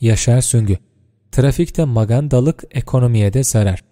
Yaşar Süngü Trafikte magandalık, ekonomiye de zarar.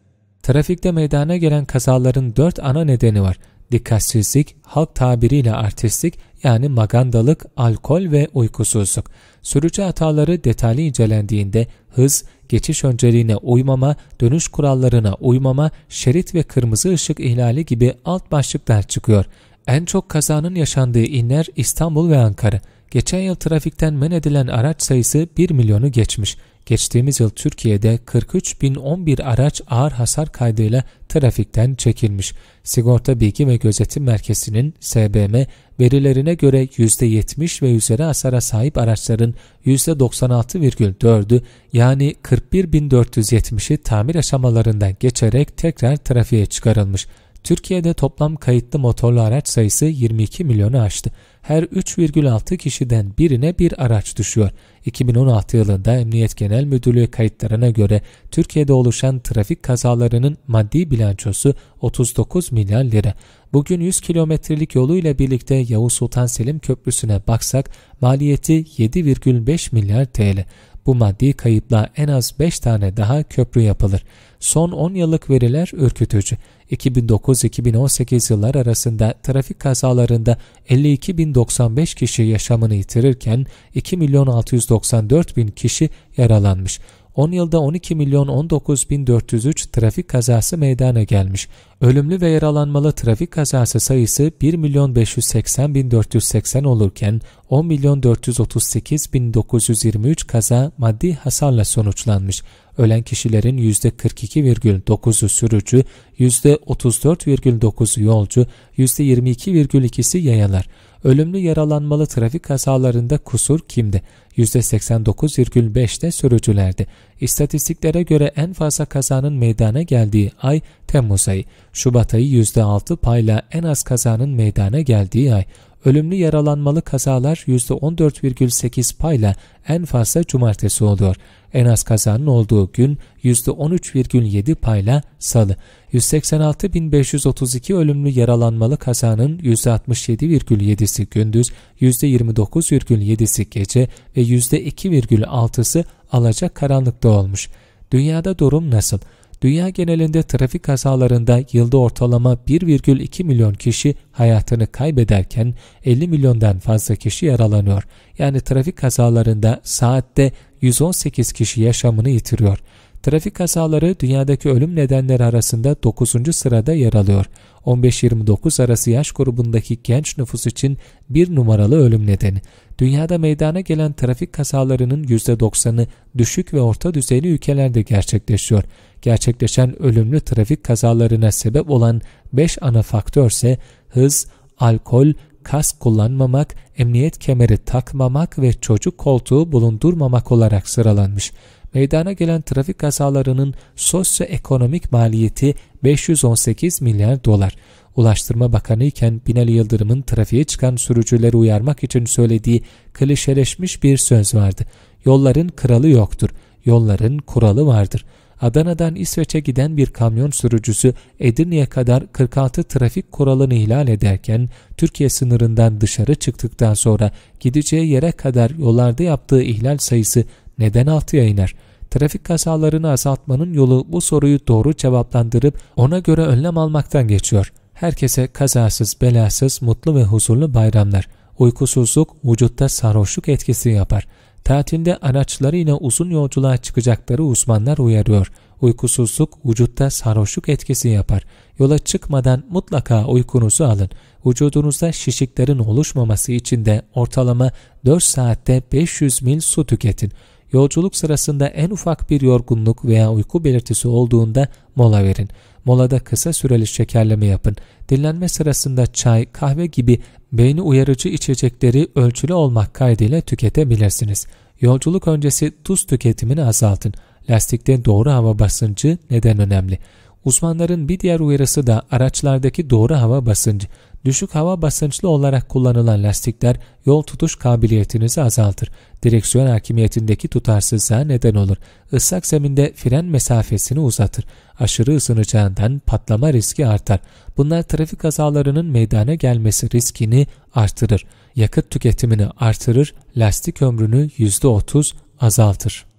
Trafikte meydana gelen kazaların dört ana nedeni var. Dikkatsizlik, halk tabiriyle artistlik yani magandalık, alkol ve uykusuzluk. Sürücü hataları detaylı incelendiğinde hız, geçiş önceliğine uymama, dönüş kurallarına uymama, şerit ve kırmızı ışık ihlali gibi alt başlıklar çıkıyor. En çok kazanın yaşandığı inler İstanbul ve Ankara. Geçen yıl trafikten men edilen araç sayısı 1 milyonu geçmiş. Geçtiğimiz yıl Türkiye'de 43.011 araç ağır hasar kaydıyla trafikten çekilmiş. Sigorta Bilgi ve Gözetim Merkezi'nin SBM verilerine göre %70 ve üzeri hasara sahip araçların %96,4'ü yani 41.470'i tamir aşamalarından geçerek tekrar trafiğe çıkarılmış. Türkiye'de toplam kayıtlı motorlu araç sayısı 22 milyonu aştı her 3,6 kişiden birine bir araç düşüyor. 2016 yılında Emniyet Genel Müdürlüğü kayıtlarına göre Türkiye'de oluşan trafik kazalarının maddi bilançosu 39 milyar lira. Bugün 100 kilometrelik yoluyla birlikte Yavuz Sultan Selim Köprüsü'ne baksak maliyeti 7,5 milyar TL. Bu maddi kayıpla en az 5 tane daha köprü yapılır. Son 10 yıllık veriler ürkütücü. 2009-2018 yıllar arasında trafik kazalarında 52.095 kişi yaşamını yitirirken 2.694.000 kişi yaralanmış. 10 yılda 12 milyon 19 bin 403 trafik kazası meydana gelmiş. Ölümlü ve yaralanmalı trafik kazası sayısı 1 milyon 580 bin 480 olurken 10 milyon 438 bin 923 kaza maddi hasarla sonuçlanmış. Ölen kişilerin %42,9'u sürücü, %34,9'u yolcu, %22,2'si yayalar. Ölümlü yaralanmalı trafik kazalarında kusur kimde? %89,5'te sürücülerdi. İstatistiklere göre en fazla kazanın meydana geldiği ay Temmuz ayı. Şubat ayı %6 payla en az kazanın meydana geldiği ay ölümlü yaralanmalı kazalar %14,8 payla en fazla cumartesi oluyor. En az kazanın olduğu gün %13,7 payla salı. 186.532 ölümlü yaralanmalı kazanın %67,7'si gündüz, %29,7'si gece ve %2,6'sı alacak karanlıkta olmuş. Dünyada durum nasıl? dünya genelinde trafik kazalarında yılda ortalama 1,2 milyon kişi hayatını kaybederken 50 milyondan fazla kişi yaralanıyor. Yani trafik kazalarında saatte 118 kişi yaşamını yitiriyor. Trafik kazaları dünyadaki ölüm nedenleri arasında 9. sırada yer alıyor. 15-29 arası yaş grubundaki genç nüfus için bir numaralı ölüm nedeni dünyada meydana gelen trafik kazalarının %90'ı düşük ve orta düzeyli ülkelerde gerçekleşiyor. Gerçekleşen ölümlü trafik kazalarına sebep olan 5 ana faktör ise hız, alkol, kas kullanmamak, emniyet kemeri takmamak ve çocuk koltuğu bulundurmamak olarak sıralanmış meydana gelen trafik kazalarının sosyoekonomik maliyeti 518 milyar dolar. Ulaştırma Bakanı iken Binali Yıldırım'ın trafiğe çıkan sürücüleri uyarmak için söylediği klişeleşmiş bir söz vardı. Yolların kralı yoktur, yolların kuralı vardır.'' Adana'dan İsveç'e giden bir kamyon sürücüsü Edirne'ye kadar 46 trafik kuralını ihlal ederken Türkiye sınırından dışarı çıktıktan sonra gideceği yere kadar yollarda yaptığı ihlal sayısı neden 6'ya iner? Trafik kazalarını azaltmanın yolu bu soruyu doğru cevaplandırıp ona göre önlem almaktan geçiyor. Herkese kazasız, belasız, mutlu ve huzurlu bayramlar. Uykusuzluk vücutta sarhoşluk etkisi yapar. Tatilde araçlarıyla uzun yolculuğa çıkacakları uzmanlar uyarıyor. Uykusuzluk vücutta sarhoşluk etkisi yapar. Yola çıkmadan mutlaka uykunuzu alın. Vücudunuzda şişiklerin oluşmaması için de ortalama 4 saatte 500 mil su tüketin. Yolculuk sırasında en ufak bir yorgunluk veya uyku belirtisi olduğunda mola verin. Molada kısa süreli şekerleme yapın. Dinlenme sırasında çay, kahve gibi beyni uyarıcı içecekleri ölçülü olmak kaydıyla tüketebilirsiniz. Yolculuk öncesi tuz tüketimini azaltın. Lastikte doğru hava basıncı neden önemli. Uzmanların bir diğer uyarısı da araçlardaki doğru hava basıncı. Düşük hava basınçlı olarak kullanılan lastikler yol tutuş kabiliyetinizi azaltır. Direksiyon hakimiyetindeki tutarsızlığa neden olur. Islak zeminde fren mesafesini uzatır. Aşırı ısınacağından patlama riski artar. Bunlar trafik kazalarının meydana gelmesi riskini artırır. Yakıt tüketimini artırır, lastik ömrünü %30 azaltır.